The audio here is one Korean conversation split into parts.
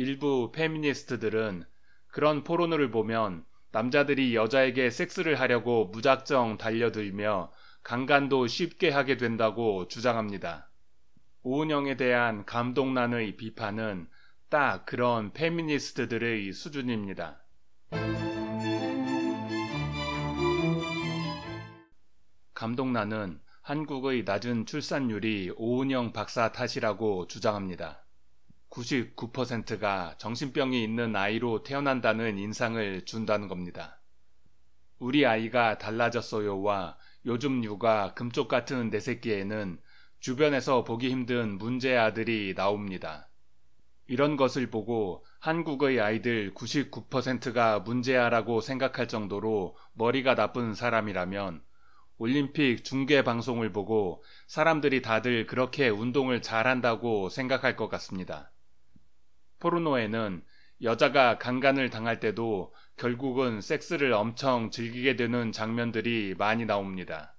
일부 페미니스트들은 그런 포르노를 보면 남자들이 여자에게 섹스를 하려고 무작정 달려들며 강간도 쉽게 하게 된다고 주장합니다. 오은영에 대한 감독란의 비판은 딱 그런 페미니스트들의 수준입니다. 감독란은 한국의 낮은 출산율이 오은영 박사 탓이라고 주장합니다. 99%가 정신병이 있는 아이로 태어난다는 인상을 준다는 겁니다. 우리 아이가 달라졌어요와 요즘 육아 금쪽 같은 내 새끼에는 주변에서 보기 힘든 문제 아들이 나옵니다. 이런 것을 보고 한국의 아이들 99%가 문제아라고 생각할 정도로 머리가 나쁜 사람이라면 올림픽 중계 방송을 보고 사람들이 다들 그렇게 운동을 잘한다고 생각할 것 같습니다. 포르노에는 여자가 강간을 당할 때도 결국은 섹스를 엄청 즐기게 되는 장면들이 많이 나옵니다.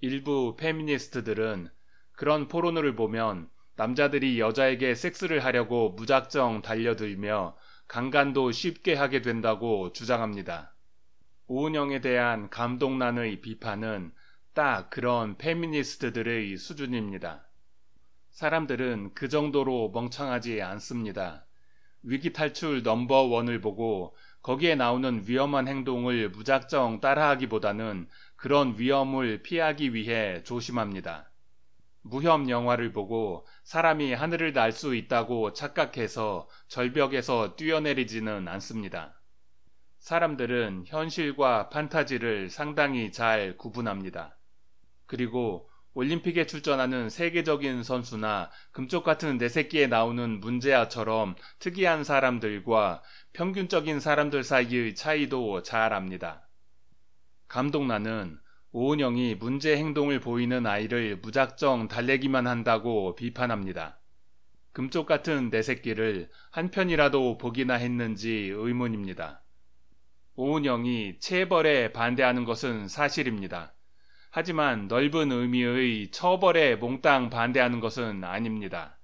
일부 페미니스트들은 그런 포르노를 보면 남자들이 여자에게 섹스를 하려고 무작정 달려들며 강간도 쉽게 하게 된다고 주장합니다. 오은영에 대한 감동란의 비판은 딱 그런 페미니스트들의 수준입니다. 사람들은 그 정도로 멍청하지 않습니다. 위기 탈출 넘버 원을 보고 거기에 나오는 위험한 행동을 무작정 따라하기보다는 그런 위험을 피하기 위해 조심합니다. 무협 영화를 보고 사람이 하늘을 날 수 있다고 착각해서 절벽에서 뛰어내리지는 않습니다. 사람들은 현실과 판타지를 상당히 잘 구분합니다. 그리고 올림픽에 출전하는 세계적인 선수나 금쪽 같은 내새끼에 나오는 문제아처럼 특이한 사람들과 평균적인 사람들 사이의 차이도 잘 압니다. 감독 나는 오은영이 문제 행동을 보이는 아이를 무작정 달래기만 한다고 비판합니다. 금쪽 같은 내새끼를 한 편이라도 보기나 했는지 의문입니다. 오은영이 체벌에 반대하는 것은 사실입니다. 하지만 넓은 의미의 처벌에 몽땅 반대하는 것은 아닙니다.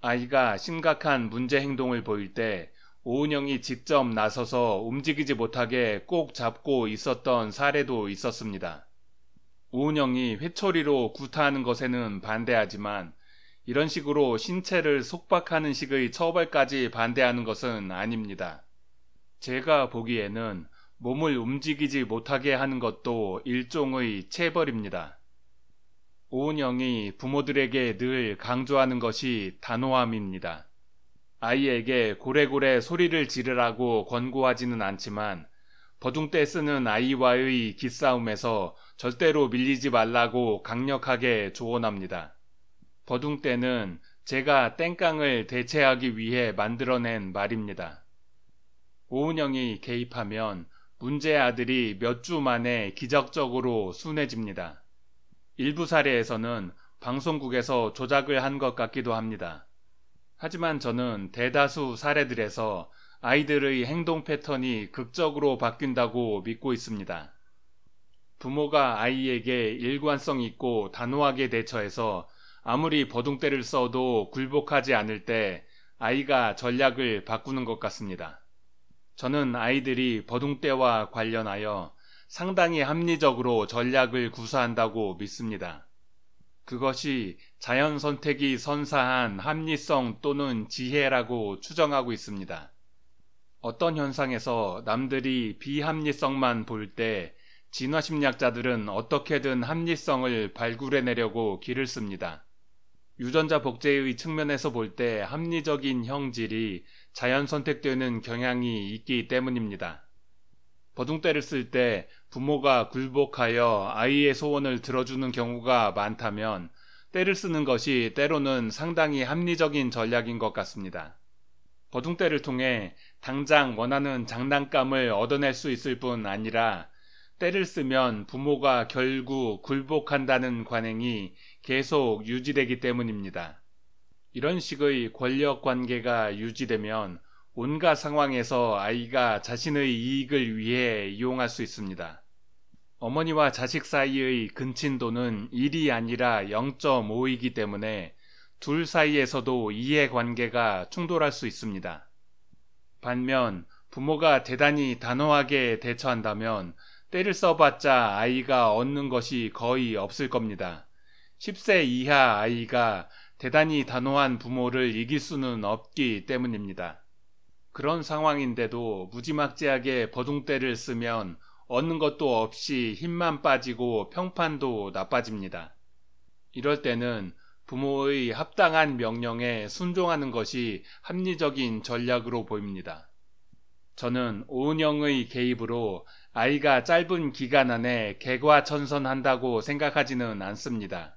아이가 심각한 문제 행동을 보일 때 오은영이 직접 나서서 움직이지 못하게 꼭 잡고 있었던 사례도 있었습니다. 오은영이 회초리로 구타하는 것에는 반대하지만 이런 식으로 신체를 속박하는 식의 처벌까지 반대하는 것은 아닙니다. 제가 보기에는 몸을 움직이지 못하게 하는 것도 일종의 체벌입니다. 오은영이 부모들에게 늘 강조하는 것이 단호함입니다. 아이에게 고래고래 소리를 지르라고 권고하지는 않지만 버둥대 쓰는 아이와의 기싸움에서 절대로 밀리지 말라고 강력하게 조언합니다. 버둥대는 제가 땡깡을 대체하기 위해 만들어낸 말입니다. 오은영이 개입하면 문제의 아들이 몇 주 만에 기적적으로 순해집니다. 일부 사례에서는 방송국에서 조작을 한 것 같기도 합니다. 하지만 저는 대다수 사례들에서 아이들의 행동 패턴이 극적으로 바뀐다고 믿고 있습니다. 부모가 아이에게 일관성 있고 단호하게 대처해서 아무리 버둥대를 써도 굴복하지 않을 때 아이가 전략을 바꾸는 것 같습니다. 저는 아이들이 버둥대와 관련하여 상당히 합리적으로 전략을 구사한다고 믿습니다. 그것이 자연 선택이 선사한 합리성 또는 지혜라고 추정하고 있습니다. 어떤 현상에서 남들이 비합리성만 볼 때 진화심리학자들은 어떻게든 합리성을 발굴해내려고 길을 씁니다. 유전자 복제의 측면에서 볼 때 합리적인 형질이 자연 선택되는 경향이 있기 때문입니다. 버둥대를 쓸 때 부모가 굴복하여 아이의 소원을 들어주는 경우가 많다면 때를 쓰는 것이 때로는 상당히 합리적인 전략인 것 같습니다. 버둥대를 통해 당장 원하는 장난감을 얻어낼 수 있을 뿐 아니라 때를 쓰면 부모가 결국 굴복한다는 관행이 계속 유지되기 때문입니다. 이런 식의 권력 관계가 유지되면 온갖 상황에서 아이가 자신의 이익을 위해 이용할 수 있습니다. 어머니와 자식 사이의 근친도는 1이 아니라 0.5이기 때문에 둘 사이에서도 이해관계가 충돌할 수 있습니다. 반면 부모가 대단히 단호하게 대처한다면 때를 써봤자 아이가 얻는 것이 거의 없을 겁니다. 10세 이하 아이가 대단히 단호한 부모를 이길 수는 없기 때문입니다. 그런 상황인데도 무지막지하게 버둥대를 쓰면 얻는 것도 없이 힘만 빠지고 평판도 나빠집니다. 이럴 때는 부모의 합당한 명령에 순종하는 것이 합리적인 전략으로 보입니다. 저는 오은영의 개입으로 아이가 짧은 기간 안에 개과천선한다고 생각하지는 않습니다.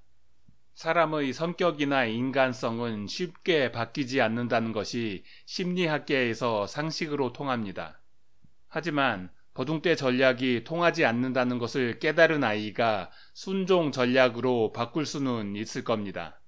사람의 성격이나 인간성은 쉽게 바뀌지 않는다는 것이 심리학계에서 상식으로 통합니다. 하지만 버둥대 전략이 통하지 않는다는 것을 깨달은 아이가 순종 전략으로 바꿀 수는 있을 겁니다.